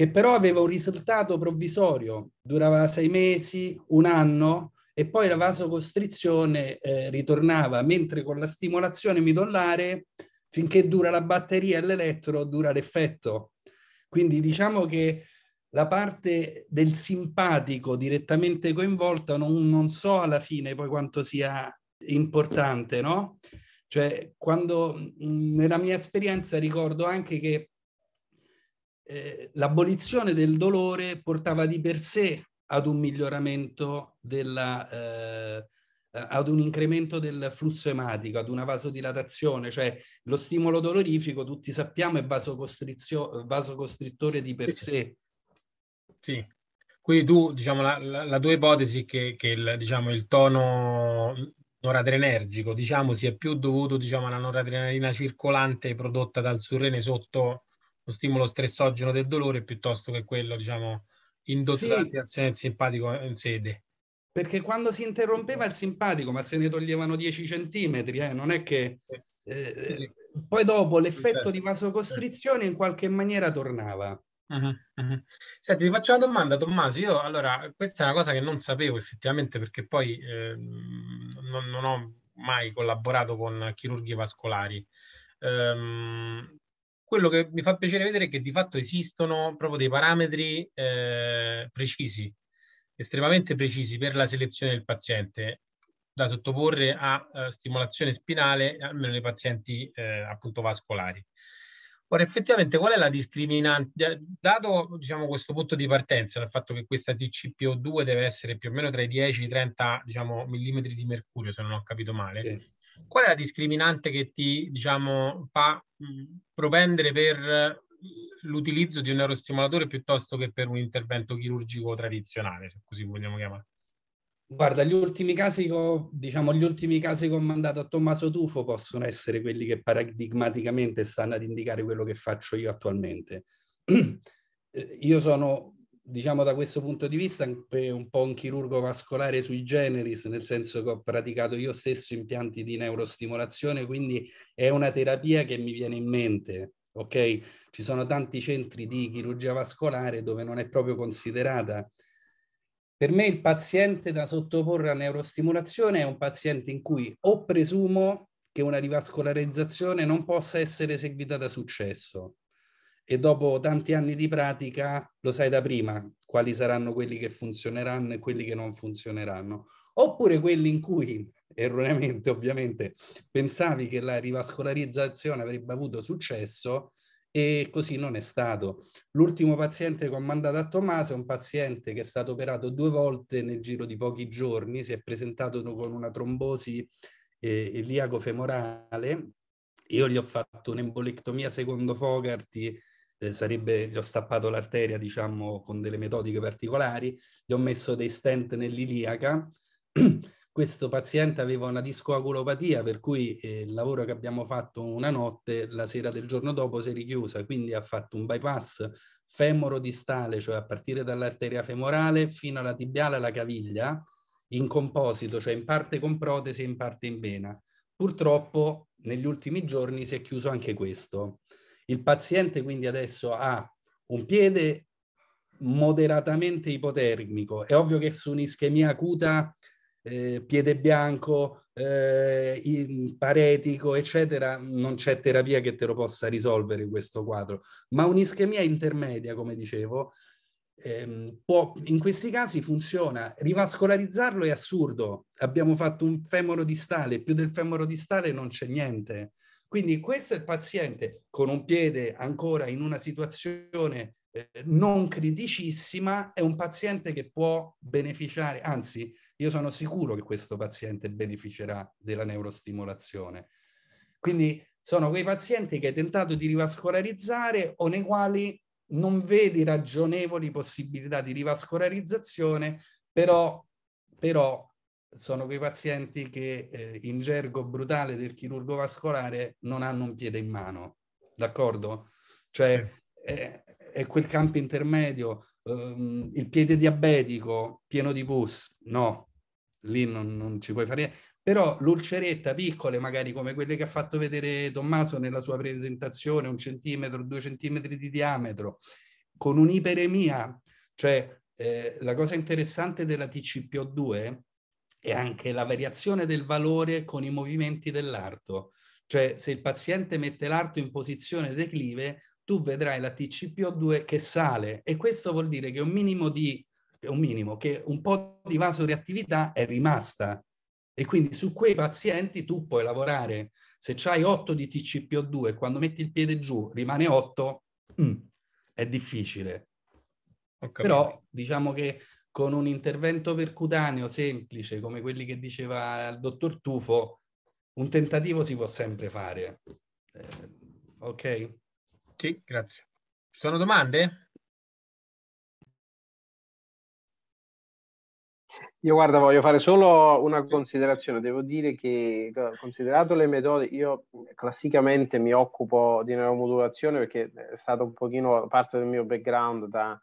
che però aveva un risultato provvisorio, durava sei mesi, un anno e poi la vasocostrizione eh, ritornava, mentre con la stimolazione midollare finché dura la batteria e l'elettro dura l'effetto. Quindi diciamo che la parte del simpatico direttamente coinvolta non, non so alla fine poi quanto sia importante, no? Cioè, quando mh, nella mia esperienza ricordo anche che eh, l'abolizione del dolore portava di per sé ad un miglioramento della, eh, ad un incremento del flusso ematico, ad una vasodilatazione, cioè lo stimolo dolorifico, tutti sappiamo, è vasocostrittore di per sì, sé. Sì. Quindi tu, diciamo, la, la, la tua ipotesi che, che il, diciamo, il tono noradrenergico, diciamo, sia più dovuto, diciamo, alla noradrenalina circolante prodotta dal surrene sotto lo stimolo stressogeno del dolore piuttosto che quello, diciamo, indotto sì. dall'attivazione del simpatico in sede. Perché quando si interrompeva il simpatico, ma se ne toglievano 10 centimetri, eh, non è che... Eh, sì. Poi dopo l'effetto sì. Certo. di vasocostrizione in qualche maniera tornava. uh-huh. Senti, ti faccio una domanda, Tommaso. Io allora, questa è una cosa che non sapevo effettivamente perché poi eh, non, non, ho mai collaborato con chirurghi vascolari. Um, quello che mi fa piacere vedere è che di fatto esistono proprio dei parametri eh, precisi, estremamente precisi per la selezione del paziente da sottoporre a, a eh, stimolazione spinale, almeno nei pazienti eh, appunto vascolari. Ora, effettivamente, qual è la discriminante? Dato diciamo, questo punto di partenza, dal fatto che questa TCPO2 deve essere più o meno tra i 10 e i 30 diciamo, mm di mercurio, se non ho capito male, sì. Qual è la discriminante che ti diciamo, fa propendere per eh, l'utilizzo di un neurostimolatore piuttosto che per un intervento chirurgico tradizionale, se così vogliamo chiamare? Guarda, gli ultimi casi, diciamo, gli ultimi casi che ho mandato a Tommaso Tufo possono essere quelli che paradigmaticamente stanno ad indicare quello che faccio io attualmente. Eh, io sono diciamo da questo punto di vista un po' un chirurgo vascolare sui generis, nel senso che ho praticato io stesso impianti di neurostimolazione, quindi è una terapia che mi viene in mente. Ok, ci sono tanti centri di chirurgia vascolare dove non è proprio considerata. Per me il paziente da sottoporre a neurostimolazione è un paziente in cui o presumo che una rivascolarizzazione non possa essere eseguita da successo, e dopo tanti anni di pratica lo sai da prima quali saranno quelli che funzioneranno e quelli che non funzioneranno. Oppure quelli in cui erroneamente ovviamente pensavi che la rivascolarizzazione avrebbe avuto successo e così non è stato. L'ultimo paziente che ho mandato a Tommaso è un paziente che è stato operato due volte nel giro di pochi giorni, si è presentato con una trombosi eh, iliaco-femorale io gli ho fatto un'embolectomia secondo Fogarty, eh, sarebbe, gli ho stappato l'arteria, diciamo, con delle metodiche particolari, gli ho messo dei stent nell'iliaca. Questo paziente aveva una discoagulopatia, per cui eh, il lavoro che abbiamo fatto una notte, la sera del giorno dopo si è richiusa, quindi ha fatto un bypass femoro distale, cioè a partire dall'arteria femorale fino alla tibiale alla caviglia, in composito, cioè in parte con protesi e in parte in vena. Purtroppo negli ultimi giorni si è chiuso anche questo. Il paziente quindi adesso ha un piede moderatamente ipotermico. È ovvio che su un'ischemia acuta, eh, piede bianco, eh, paretico, eccetera, non c'è terapia che te lo possa risolvere questo quadro. Ma un'ischemia intermedia, come dicevo, eh, può, in questi casi funziona. Rivascolarizzarlo è assurdo. Abbiamo fatto un femoro distale, più del femoro distale non c'è niente. Quindi questo è il paziente con un piede ancora in una situazione eh, non criticissima, è un paziente che può beneficiare, anzi io sono sicuro che questo paziente beneficerà della neurostimolazione. Quindi sono quei pazienti che hai tentato di rivascolarizzare o nei quali non vedi ragionevoli possibilità di rivascolarizzazione, però, però sono quei pazienti che eh, in gergo brutale del chirurgo vascolare non hanno un piede in mano, d'accordo? Cioè è, è quel campo intermedio, ehm, il piede diabetico pieno di pus, no, lì non, non ci puoi fare niente. Però l'ulceretta piccole, magari come quelle che ha fatto vedere Tommaso nella sua presentazione, un centimetro, due centimetri di diametro, con un'iperemia, cioè eh, la cosa interessante della TCPO2 è anche la variazione del valore con i movimenti dell'arto. Cioè, se il paziente mette l'arto in posizione declive, tu vedrai la TCPO2 che sale e questo vuol dire che un minimo di un minimo, che un po' di vasoreattività è rimasta e quindi su quei pazienti tu puoi lavorare. Se hai 8 di TCPO2, e quando metti il piede giù rimane 8, mm, è difficile. Okay. Però diciamo che con un intervento percutaneo semplice, come quelli che diceva il dottor Tufo, un tentativo si può sempre fare. Eh, ok? Sì, grazie. Ci sono domande? Io guarda, voglio fare solo una considerazione. Devo dire che considerato le metodi, io classicamente mi occupo di neuromodulazione perché è stato un pochino parte del mio background da,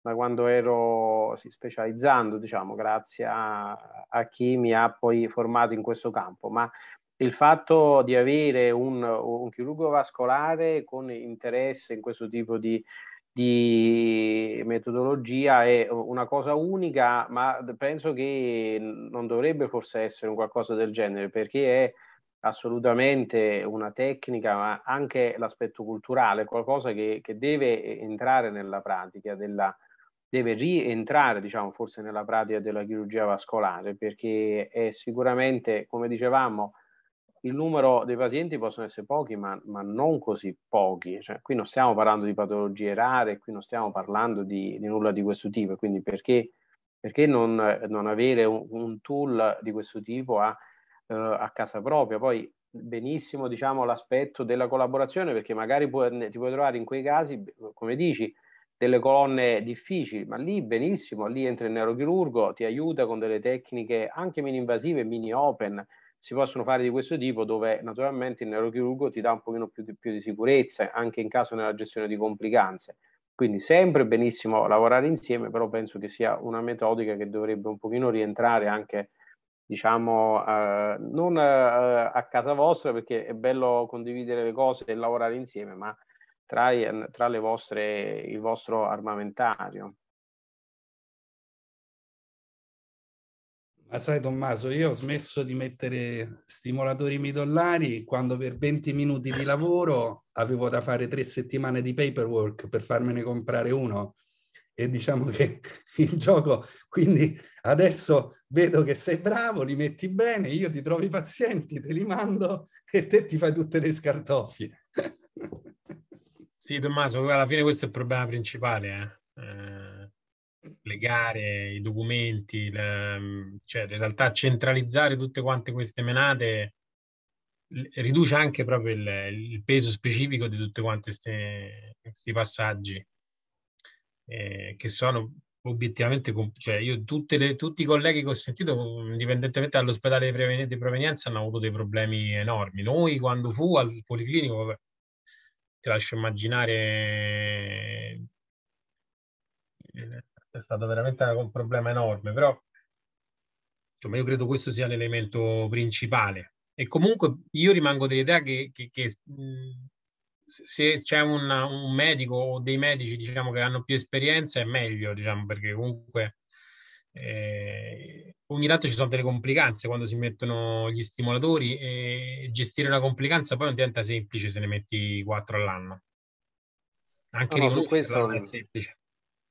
da quando ero sì, specializzando, diciamo, grazie a, a, chi mi ha poi formato in questo campo. Ma il fatto di avere un, un chirurgo vascolare con interesse in questo tipo di di metodologia è una cosa unica, ma penso che non dovrebbe forse essere un qualcosa del genere, perché è assolutamente una tecnica, ma anche l'aspetto culturale, qualcosa che, che deve entrare nella pratica, della, deve rientrare, diciamo, forse nella pratica della chirurgia vascolare, perché è sicuramente, come dicevamo, il numero dei pazienti possono essere pochi, ma, ma non così pochi. Cioè, qui non stiamo parlando di patologie rare, qui non stiamo parlando di, di nulla di questo tipo, quindi perché, perché non, non, avere un, un, tool di questo tipo a, eh, a casa propria? Poi benissimo diciamo, l'aspetto della collaborazione, perché magari puoi, ti puoi trovare in quei casi, come dici, delle colonne difficili, ma lì benissimo, lì entra il neurochirurgo, ti aiuta con delle tecniche anche mini invasive, mini open, si possono fare di questo tipo dove naturalmente il neurochirurgo ti dà un pochino più, più di sicurezza anche in caso nella gestione di complicanze. Quindi sempre benissimo lavorare insieme, però penso che sia una metodica che dovrebbe un pochino rientrare anche, diciamo, eh, non eh, a casa vostra, perché è bello condividere le cose e lavorare insieme, ma tra, tra vostre, il vostro armamentario. Ma ah, sai Tommaso, io ho smesso di mettere stimolatori midollari quando per 20 minuti di lavoro avevo da fare tre settimane di paperwork per farmene comprare uno e diciamo che il gioco, quindi adesso vedo che sei bravo, li metti bene, io ti trovo i pazienti, te li mando e te ti fai tutte le scartoffie. sì Tommaso, alla fine questo è il problema principale. Eh. eh le gare, i documenti, la, mm, cioè in realtà centralizzare tutte quante queste menate riduce anche proprio il, il peso specifico di tutti quanti questi passaggi eh, che sono obiettivamente, cioè io le, tutti i colleghi che ho sentito, indipendentemente dall'ospedale di provenienza, hanno avuto dei problemi enormi. Noi quando fu al policlinico, ti lascio immaginare eh, è stato veramente un problema enorme, però insomma, io credo questo sia l'elemento principale. E comunque io rimango dell'idea che, che, che se c'è un, un, medico o dei medici diciamo, che hanno più esperienza è meglio, diciamo, perché comunque eh, ogni tanto ci sono delle complicanze quando si mettono gli stimolatori e gestire una complicanza poi non diventa semplice se ne metti quattro all'anno. Anche no, riconoscere questo... non è semplice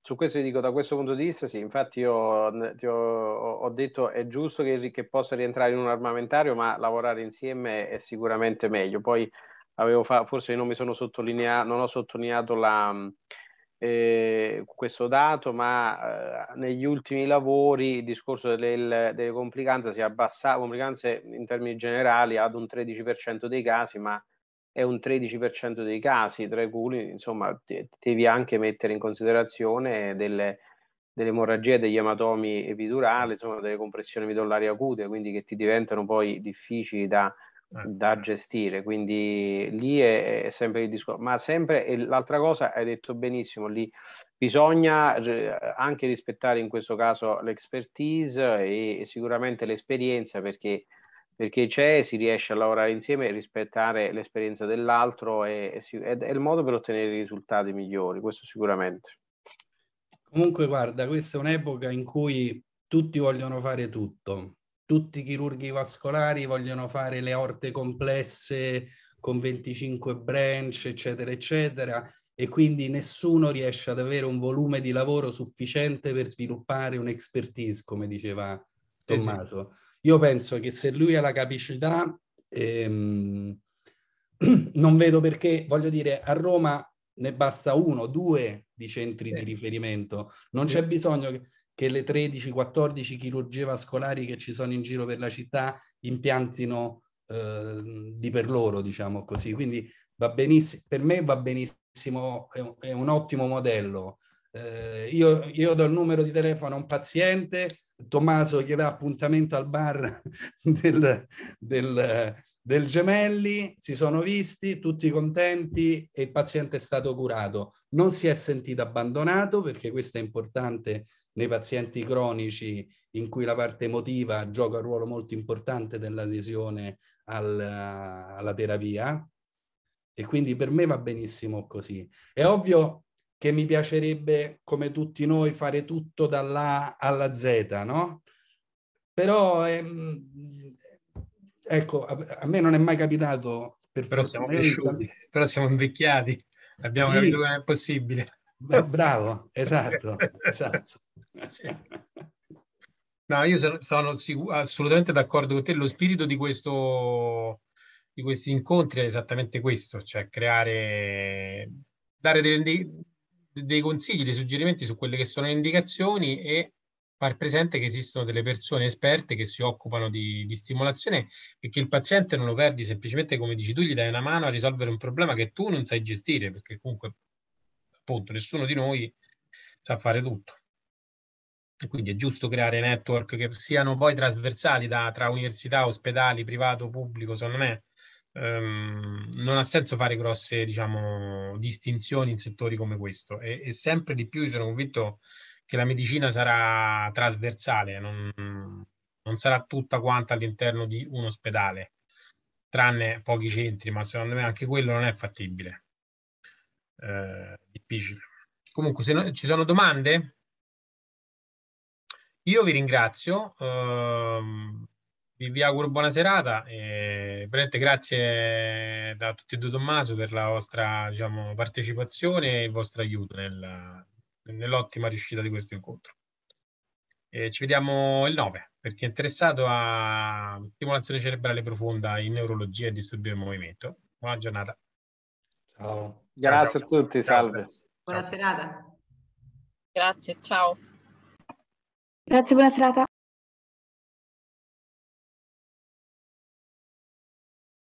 su questo vi dico da questo punto di vista sì, infatti io ho, ho, detto è giusto che, che, possa rientrare in un armamentario, ma lavorare insieme è sicuramente meglio. Poi fa, forse non mi sono sottolineato, non ho sottolineato la, mm, eh, questo dato, ma eh, negli ultimi lavori il discorso del, delle complicanze si è abbassato, complicanze in termini generali ad un 13% dei casi, ma è un 13% dei casi, tra cui insomma devi anche mettere in considerazione delle, delle emorragie, degli ematomi epidurali, insomma delle compressioni midollari acute, quindi che ti diventano poi difficili da, ecco. da gestire. Quindi lì è, è, sempre il discorso. Ma sempre e l'altra cosa, hai detto benissimo, lì bisogna eh, anche rispettare in questo caso l'expertise e, e sicuramente l'esperienza perché perché c'è, si riesce a lavorare insieme, rispettare l'esperienza dell'altro è, è, è il modo per ottenere risultati migliori, questo sicuramente. Comunque guarda, questa è un'epoca in cui tutti vogliono fare tutto, tutti i chirurghi vascolari vogliono fare le orte complesse con 25 branch, eccetera, eccetera, e quindi nessuno riesce ad avere un volume di lavoro sufficiente per sviluppare un'expertise, come diceva Tommaso. Esatto. Io penso che se lui ha la capacità, ehm, non vedo perché, voglio dire, a Roma ne basta uno, due di centri sì. di riferimento, non sì. c'è bisogno che, che le 13-14 chirurgie vascolari che ci sono in giro per la città impiantino eh, di per loro, diciamo così. Quindi va benissimo, per me va benissimo, è un, è un ottimo modello. Eh, io, io do il numero di telefono a un paziente, Tommaso gli dà appuntamento al bar del, del, del Gemelli, si sono visti, tutti contenti e il paziente è stato curato. Non si è sentito abbandonato perché questo è importante nei pazienti cronici in cui la parte emotiva gioca un ruolo molto importante dell'adesione al, alla terapia e quindi per me va benissimo così. È ovvio che mi piacerebbe, come tutti noi, fare tutto dall'A alla Z, no? Però, ehm, ecco, a, a, me non è mai capitato... Per però siamo cresciuti, però siamo invecchiati, abbiamo sì. capito che non è possibile. Beh, bravo, esatto, esatto. Sì. No, io sono, sono sicur- assolutamente d'accordo con te. Lo spirito di, questo, di questi incontri è esattamente questo, cioè creare, dare delle, dei consigli, dei suggerimenti su quelle che sono le indicazioni e far presente che esistono delle persone esperte che si occupano di, di stimolazione e che il paziente non lo perdi semplicemente come dici tu, gli dai una mano a risolvere un problema che tu non sai gestire, perché comunque appunto nessuno di noi sa fare tutto. quindi è giusto creare network che siano poi trasversali da, tra università, ospedali, privato, pubblico, secondo me ehm, non ha senso fare grosse diciamo, distinzioni in settori come questo e, e sempre di più sono convinto che la medicina sarà trasversale, non, non sarà tutta quanta all'interno di un ospedale, tranne pochi centri, ma secondo me anche quello non è fattibile. Eh, difficile. Comunque, se no, ci sono domande? Io vi ringrazio. Ehm, vi auguro buona serata e grazie da tutti e due Tommaso per la vostra diciamo, partecipazione e il vostro aiuto nel, nell'ottima riuscita di questo incontro. E ci vediamo il 9 per chi è interessato a stimolazione cerebrale profonda in neurologia e disturbi del movimento. Buona giornata. Ciao. Grazie ciao, ciao. a tutti, ciao, salve. Grazie. Buona ciao. serata. Grazie, ciao. Grazie, buona serata.